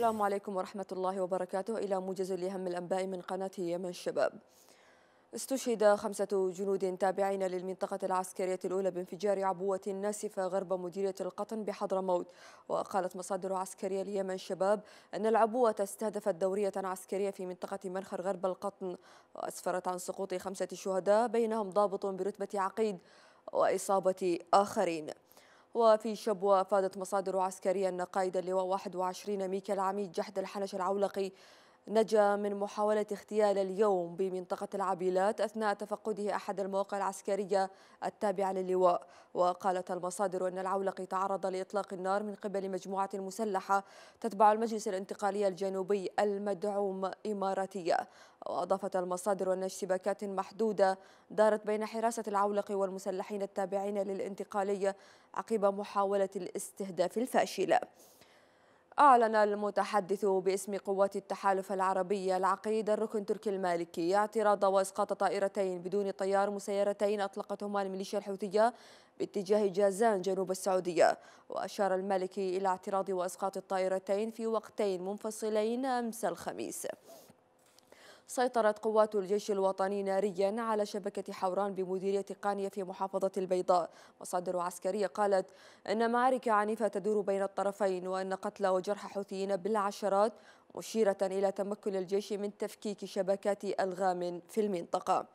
السلام عليكم ورحمة الله وبركاته إلى موجز لأهم الأنباء من قناة يمن الشباب استشهد خمسة جنود تابعين للمنطقة العسكرية الأولى بانفجار عبوة ناسفة غرب مديرية القطن بحضرموت وقالت مصادر عسكرية اليمن شباب أن العبوة استهدفت دورية عسكرية في منطقة منخر غرب القطن وأسفرت عن سقوط خمسة شهداء بينهم ضابط برتبة عقيد وإصابة آخرين وفي شبوة أفادت مصادر عسكرية أن قائد اللواء 21 ميكا العميد جحد الحنش العولقي نجا من محاولة اغتيال اليوم بمنطقة العبيلات أثناء تفقده أحد المواقع العسكرية التابعة للواء وقالت المصادر أن العولقي تعرض لإطلاق النار من قبل مجموعة مسلحة تتبع المجلس الانتقالي الجنوبي المدعوم إماراتية وأضافت المصادر أن اشتباكات محدودة دارت بين حراسة العولقي والمسلحين التابعين للانتقالية عقب محاولة الاستهداف الفاشلة أعلن المتحدث باسم قوات التحالف العربي العقيد الركن تركي المالكي اعتراض وإسقاط طائرتين بدون طيار مسيرتين أطلقتهما الميليشيا الحوثية باتجاه جازان جنوب السعودية وأشار المالكي إلى اعتراض وإسقاط الطائرتين في وقتين منفصلين أمس الخميس سيطرت قوات الجيش الوطني ناريا على شبكة حوران بمديرية قانية في محافظة البيضاء مصادر عسكرية قالت أن معارك عنيفة تدور بين الطرفين وأن قتلى وجرحى حوثيين بالعشرات مشيرة إلى تمكن الجيش من تفكيك شبكات الغام في المنطقة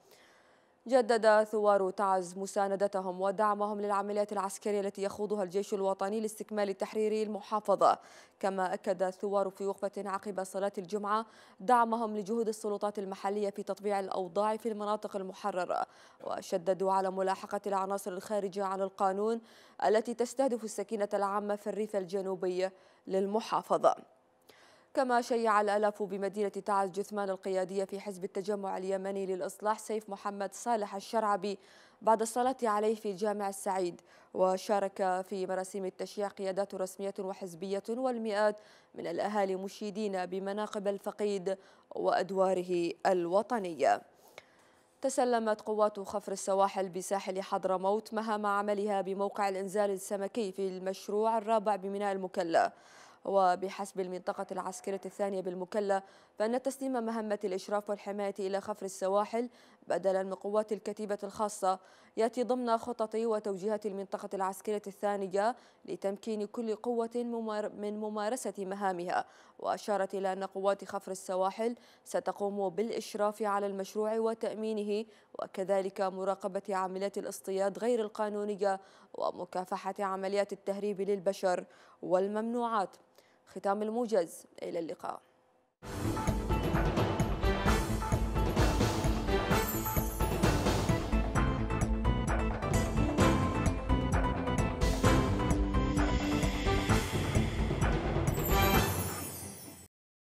جدد ثوار تعز مساندتهم ودعمهم للعمليات العسكرية التي يخوضها الجيش الوطني لاستكمال تحرير المحافظة كما أكد ثوار في وقفة عقب صلاة الجمعة دعمهم لجهود السلطات المحلية في تطبيع الأوضاع في المناطق المحررة وشددوا على ملاحقة العناصر الخارجة عن القانون التي تستهدف السكينة العامة في الريف الجنوبي للمحافظة كما شيع الألف بمدينة تعز جثمان القيادية في حزب التجمع اليمني للإصلاح سيف محمد صالح الشرعبي بعد الصلاة عليه في جامع السعيد وشارك في مراسم التشييع قيادات رسمية وحزبية والمئات من الأهالي مشيدين بمناقب الفقيد وأدواره الوطنية تسلمت قوات خفر السواحل بساحل حضرموت مهام عملها بموقع الإنزال السمكي في المشروع الرابع بميناء المكلا وبحسب المنطقة العسكرية الثانية بالمكلة فأن تسليم مهمة الإشراف والحماية إلى خفر السواحل بدلا من قوات الكتيبة الخاصة يأتي ضمن خطط وتوجيهات المنطقة العسكرية الثانية لتمكين كل قوة من ممارسة مهامها وأشارت إلى أن قوات خفر السواحل ستقوم بالإشراف على المشروع وتأمينه وكذلك مراقبة عمليات الاصطياد غير القانونية ومكافحة عمليات التهريب للبشر والممنوعات ختام الموجز إلى اللقاء